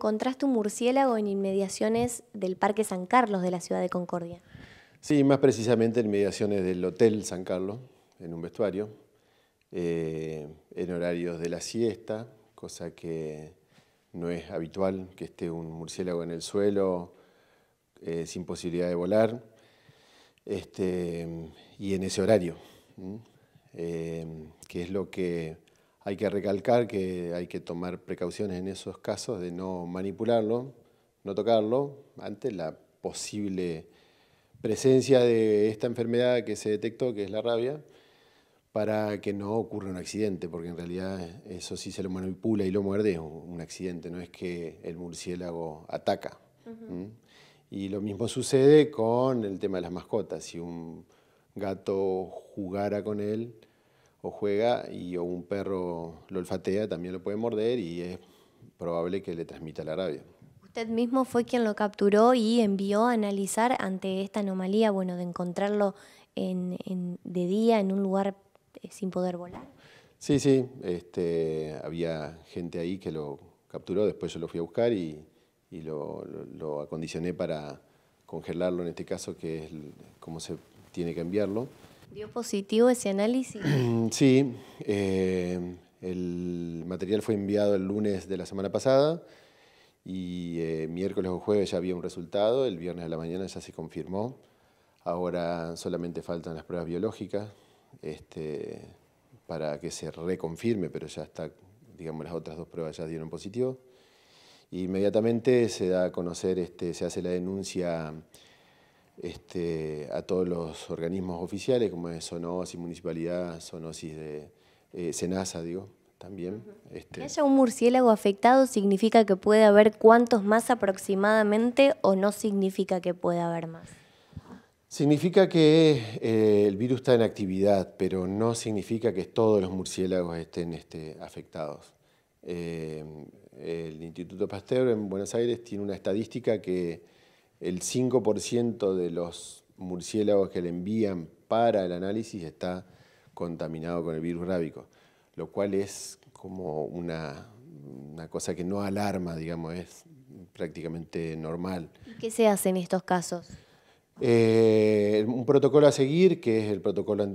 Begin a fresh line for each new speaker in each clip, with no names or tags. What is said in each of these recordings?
¿Contraste un murciélago en inmediaciones del Parque San Carlos de la ciudad de Concordia.
Sí, más precisamente en inmediaciones del Hotel San Carlos, en un vestuario, eh, en horarios de la siesta, cosa que no es habitual que esté un murciélago en el suelo eh, sin posibilidad de volar, este, y en ese horario, eh, que es lo que hay que recalcar que hay que tomar precauciones en esos casos de no manipularlo, no tocarlo, ante la posible presencia de esta enfermedad que se detectó, que es la rabia, para que no ocurra un accidente, porque en realidad eso sí se lo manipula y lo muerde, es un accidente, no es que el murciélago ataca. Y lo mismo sucede con el tema de las mascotas, si un gato jugara con él, o juega y o un perro lo olfatea, también lo puede morder y es probable que le transmita la rabia.
Usted mismo fue quien lo capturó y envió a analizar ante esta anomalía, bueno, de encontrarlo en, de día en un lugar eh, sin poder volar.
Sí, sí, este, había gente ahí que lo capturó, después yo lo fui a buscar y, y lo, lo acondicioné para congelarlo en este caso, que es como se tiene que enviarlo.
¿Dio positivo ese análisis?
Sí, eh, el material fue enviado el lunes de la semana pasada y eh, miércoles o jueves ya había un resultado, el viernes de la mañana ya se confirmó. Ahora solamente faltan las pruebas biológicas este, para que se reconfirme, pero ya está, digamos, las otras dos pruebas ya dieron positivo. Inmediatamente se da a conocer, este, se hace la denuncia este, a todos los organismos oficiales, como es Sonosis, Municipalidad, Sonosis de eh, Senasa, digo, también. Este. Que haya
un murciélago afectado significa que puede haber cuántos más aproximadamente o no significa que pueda haber más.
Significa que eh, el virus está en actividad, pero no significa que todos los murciélagos estén este, afectados. Eh, el Instituto Pasteur en Buenos Aires tiene una estadística que el 5% de los murciélagos que le envían para el análisis está contaminado con el virus rábico, lo cual es como una, cosa que no alarma, digamos, es prácticamente normal.
qué se hace en estos casos?
Eh, un protocolo a seguir, que es el protocolo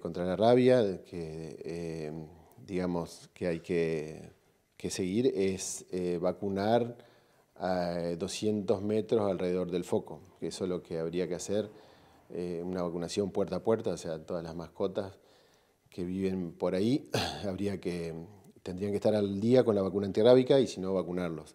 contra la rabia, que eh, digamos que hay que, seguir, es eh, vacunar a 200 eh, metros alrededor del foco. que Eso es lo que habría que hacer, eh, una vacunación puerta a puerta, o sea, todas las mascotas que viven por ahí habría que, tendrían que estar al día con la vacuna antirrábica y si no, vacunarlos.